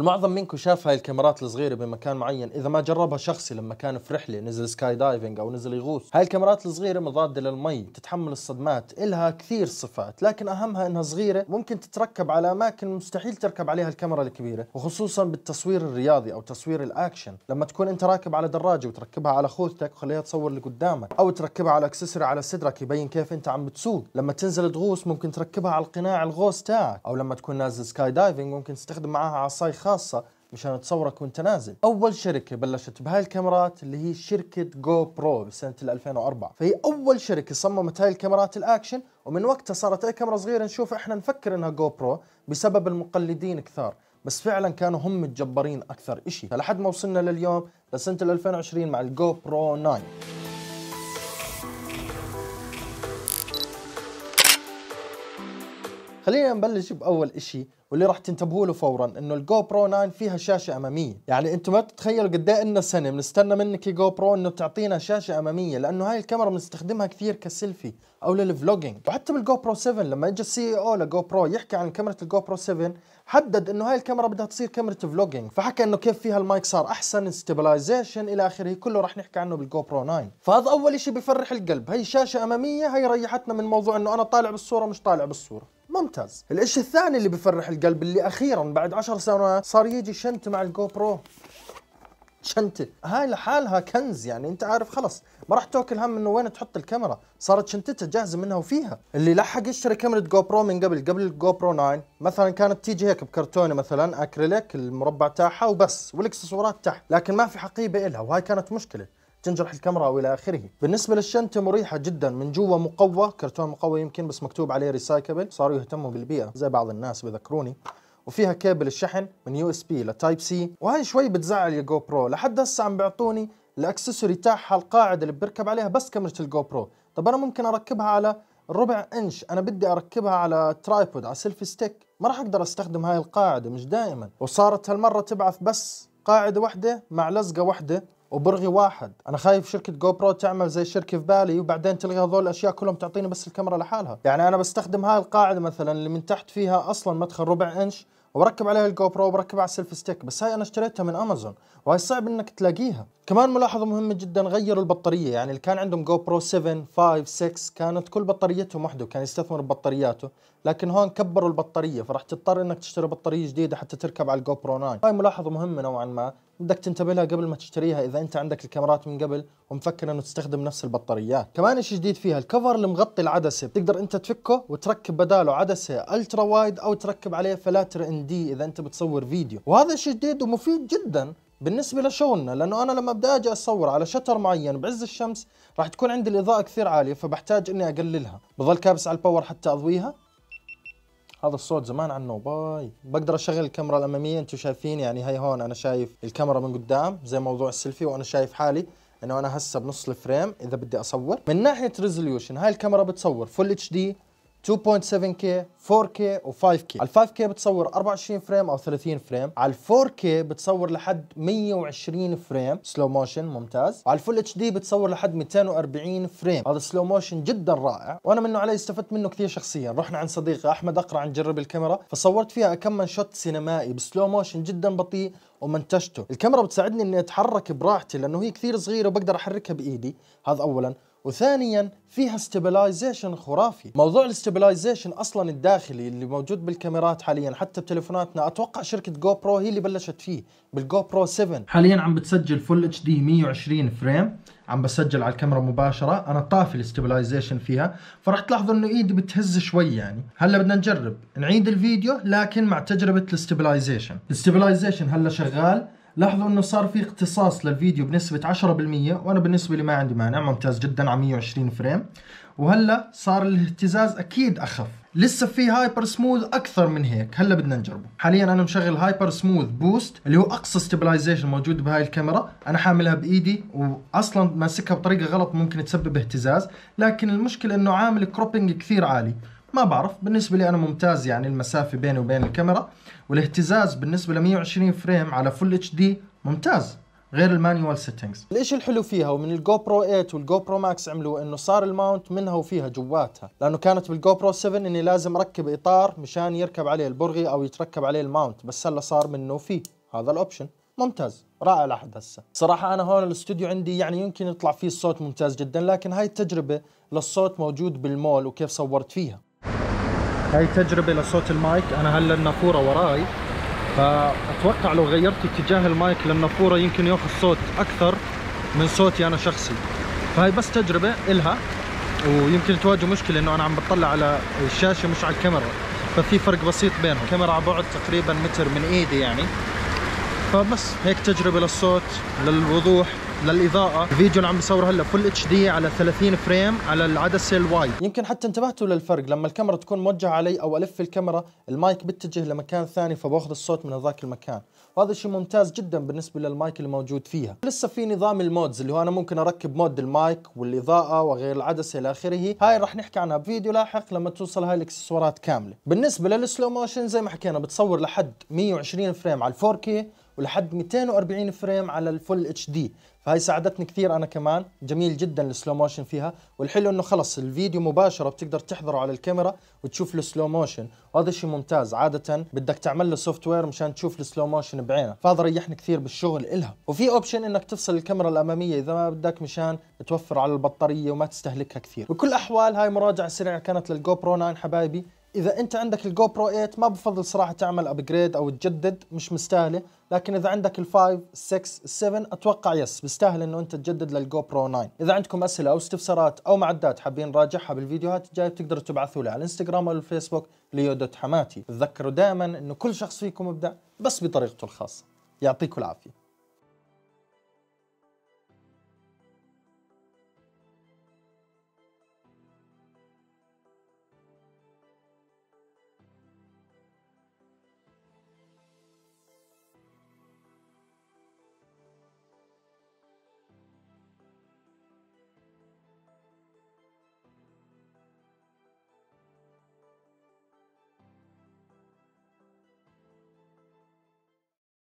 المعظم منكم شاف هاي الكاميرات الصغيره بمكان معين اذا ما جربها شخصي لما كان في رحله نزل سكاي دايفنج او نزل يغوص هاي الكاميرات الصغيره مضاده للمي تتحمل الصدمات الها كثير صفات لكن اهمها انها صغيره ممكن تتركب على اماكن مستحيل تركب عليها الكاميرا الكبيره وخصوصا بالتصوير الرياضي او تصوير الاكشن لما تكون انت راكب على دراجه وتركبها على خوذتك وخليها تصور اللي قدامك او تركبها على اكسسوري على صدرك يبين كيف انت عم بتسوق لما تنزل تغوص ممكن تركبها على القناع الغوص تاعك او لما تكون نازل سكاي دايفنج ممكن تستخدم معاها عصاي خاص خاصة مشان تصورك وانت نازل اول شركه بلشت بهاي الكاميرات اللي هي شركه جو برو بسنه 2004 فهي اول شركه صممت هاي الكاميرات الاكشن ومن وقتها صارت اي كاميرا صغيره نشوف احنا نفكر انها جو برو بسبب المقلدين كثار بس فعلا كانوا هم الجبارين اكثر شيء فلحد ما وصلنا لليوم لسنه 2020 مع الجو برو 9 خلينا نبلش باول اشي واللي راح تنتبهوا له فورا انه الجو برو 9 فيها شاشه اماميه يعني انتم ما بتتخيلوا قد ايه لنا سنه بنستنى منك يا جو برو انه تعطينا شاشه اماميه لانه هاي الكاميرا بنستخدمها كثير كسيلفي او للفلوجينج وحتى بالجو برو 7 لما اجى السي اي او لجو برو يحكي عن كاميرا الجو برو 7 حدد انه هاي الكاميرا بدها تصير كاميرا فلوجينج فحكى انه كيف فيها المايك صار احسن ستابلايزيشن الى اخره كله راح نحكي عنه بالجو برو 9 فهذا اول شيء بفرح القلب هي شاشه اماميه هي ريحتنا من موضوع انه انا طالع بالصوره مش طالع بالصوره ممتاز الاشي الثاني اللي بفرح القلب اللي اخيرا بعد عشر سنوات صار يجي شنت مع الجو برو شنتة هاي لحالها كنز يعني انت عارف خلص ما راح تاكل هم انه وين تحط الكاميرا صارت شنتتها جاهزه منها وفيها اللي لحق يشتري كاميرا جو برو من قبل قبل الجو برو 9 مثلا كانت تيجي هيك بكرتونه مثلا اكريليك المربع تاعها وبس والاكسسوارات تحت لكن ما في حقيبه إلها وهاي كانت مشكله تنجرح الكاميرا والى اخره بالنسبه للشنطه مريحه جدا من جوا مقوى كرتون مقوى يمكن بس مكتوب عليه ريسايكبل صاروا يهتموا بالبيئه زي بعض الناس بذكروني وفيها كابل الشحن من يو اس بي لتايب سي وهي شوي بتزعل الجو برو لحد هسه عم بيعطوني الاكسسوري تاعها القاعده اللي بركب عليها بس كاميرا الجو برو طب انا ممكن اركبها على ربع انش انا بدي اركبها على ترايبود على سيلفي ستيك ما راح اقدر استخدم هاي القاعده مش دائما وصارت هالمره تبعث بس قاعده واحده مع لزقه واحده وبرغي واحد انا خايف شركه جو برو تعمل زي الشركه في بالي وبعدين تلغي هذول الاشياء كلهم تعطيني بس الكاميرا لحالها يعني انا بستخدم هاي القاعده مثلا اللي من تحت فيها اصلا مدخل ربع انش وبركب عليها الجو برو وبركب على السيلف ستيك بس هاي انا اشتريتها من امازون وهي صعب انك تلاقيها كمان ملاحظه مهمه جدا غيروا البطاريه يعني اللي كان عندهم جو برو 7 5 6 كانت كل بطاريتهم وحده كان يستثمر ببطارياته لكن هون كبروا البطاريه فراح تضطر انك تشتري بطاريه جديده حتى تركب على الجو برو 9 هاي ملاحظه مهمه نوعا ما بدك تنتبه لها قبل ما تشتريها اذا انت عندك الكاميرات من قبل ومفكر انه تستخدم نفس البطاريات كمان شيء جديد فيها الكفر اللي مغطي العدسه بتقدر انت تفكه وتركب بداله عدسه الترا وايد او تركب عليه فلاتر ان دي اذا انت بتصور فيديو وهذا شيء جديد ومفيد جدا بالنسبة لشغلنا لأنه أنا لما بدي أجي أصور على شتر معين بعز الشمس راح تكون عندي الإضاءة كثير عالية فبحتاج إني أقللها بظل كابس على الباور حتى أضويها هذا الصوت زمان عنه باي بقدر اشغل الكاميرا الاماميه انتم شايفين يعني هي هون انا شايف الكاميرا من قدام زي موضوع السيلفي وانا شايف حالي انه انا هسه بنص الفريم اذا بدي اصور من ناحيه ريزوليوشن هاي الكاميرا بتصور فول اتش دي 2.7K 4K و 5K على 5K بتصور 24 فريم او 30 فريم على 4K بتصور لحد 120 فريم سلو موشن ممتاز وعلى الفول اتش دي بتصور لحد 240 فريم هذا سلو موشن جدا رائع وانا منه علي استفدت منه كثير شخصيا رحنا عند صديقي احمد اقرع نجرب الكاميرا فصورت فيها كم من شوت سينمائي بسلو موشن جدا بطيء ومنتجته الكاميرا بتساعدني اني اتحرك براحتي لانه هي كثير صغيره وبقدر احركها بايدي هذا اولا وثانيا فيها ستيبلايزيشن خرافي موضوع الستيبلايزيشن اصلا الداخلي اللي موجود بالكاميرات حاليا حتى بتليفوناتنا اتوقع شركه جو برو هي اللي بلشت فيه بالجو برو 7 حاليا عم بتسجل فول اتش دي 120 فريم عم بسجل على الكاميرا مباشره انا طافي الستيبلايزيشن فيها فراح تلاحظوا انه ايدي بتهز شوي يعني هلا بدنا نجرب نعيد الفيديو لكن مع تجربه الستيبلايزيشن الستيبلايزيشن هلا شغال لاحظوا انه صار في اقتصاص للفيديو بنسبة 10% وانا بالنسبة لي ما عندي مانع ممتاز جدا على 120 فريم وهلا صار الاهتزاز اكيد اخف لسه في هايبر سموث اكثر من هيك هلا بدنا نجربه حاليا انا مشغل هايبر سموث بوست اللي هو اقصى ستابلايزيشن موجود بهاي الكاميرا انا حاملها بايدي واصلا ماسكها بطريقه غلط ممكن تسبب اهتزاز لكن المشكله انه عامل كروبينج كثير عالي ما بعرف بالنسبه لي انا ممتاز يعني المسافه بيني وبين الكاميرا والاهتزاز بالنسبه ل 120 فريم على فل اتش دي ممتاز غير المانيوال سيتنجز الاشي الحلو فيها ومن الجو برو 8 والجو برو ماكس عملوا انه صار الماونت منها وفيها جواتها لانه كانت بالجو برو 7 اني لازم اركب اطار مشان يركب عليه البرغي او يتركب عليه الماونت بس هلا صار منه فيه هذا الاوبشن ممتاز رائع لحد هسه صراحة أنا هون الاستوديو عندي يعني يمكن يطلع فيه الصوت ممتاز جدا لكن هاي التجربة للصوت موجود بالمول وكيف صورت فيها هاي تجربة لصوت المايك أنا هلا النافورة وراي فأتوقع لو غيرت اتجاه المايك للنافورة يمكن ياخذ صوت أكثر من صوتي أنا شخصي فهي بس تجربة إلها ويمكن تواجه مشكلة إنه أنا عم بطلع على الشاشة مش على الكاميرا ففي فرق بسيط بينهم كاميرا على بعد تقريبا متر من إيدي يعني فبس هيك تجربه للصوت للوضوح للاضاءه الفيديو اللي عم بصوره هلا فل اتش دي على 30 فريم على العدسه الوايد يمكن حتى انتبهتوا للفرق لما الكاميرا تكون موجهه علي او الف الكاميرا المايك بتجه لمكان ثاني فباخذ الصوت من هذاك المكان وهذا الشيء ممتاز جدا بالنسبه للمايك اللي موجود فيها لسه في نظام المودز اللي هو انا ممكن اركب مود المايك والاضاءه وغير العدسه الى اخره هاي رح نحكي عنها بفيديو لاحق لما توصل هاي الاكسسوارات كامله بالنسبه للسلو موشن زي ما حكينا بتصور لحد 120 فريم على 4K ولحد 240 فريم على الفول اتش دي فهي ساعدتني كثير انا كمان جميل جدا السلو موشن فيها والحلو انه خلص الفيديو مباشره بتقدر تحضره على الكاميرا وتشوف السلو موشن وهذا شيء ممتاز عاده بدك تعمل له سوفت وير مشان تشوف السلو موشن بعينك فهذا ريحني كثير بالشغل إلها وفي اوبشن انك تفصل الكاميرا الاماميه اذا ما بدك مشان توفر على البطاريه وما تستهلكها كثير بكل احوال هاي مراجعه سريعه كانت للجو برو 9 حبايبي اذا انت عندك الجو برو 8 ما بفضل صراحه تعمل ابجريد او تجدد مش مستاهله لكن اذا عندك ال5 6 7 اتوقع يس بيستاهل انه انت تجدد للجو برو 9 اذا عندكم اسئله او استفسارات او معدات حابين نراجعها بالفيديوهات الجايه بتقدروا تبعثوا لي على الانستغرام او الفيسبوك ليو دوت حماتي تذكروا دائما انه كل شخص فيكم مبدع بس بطريقته الخاصه يعطيكم العافيه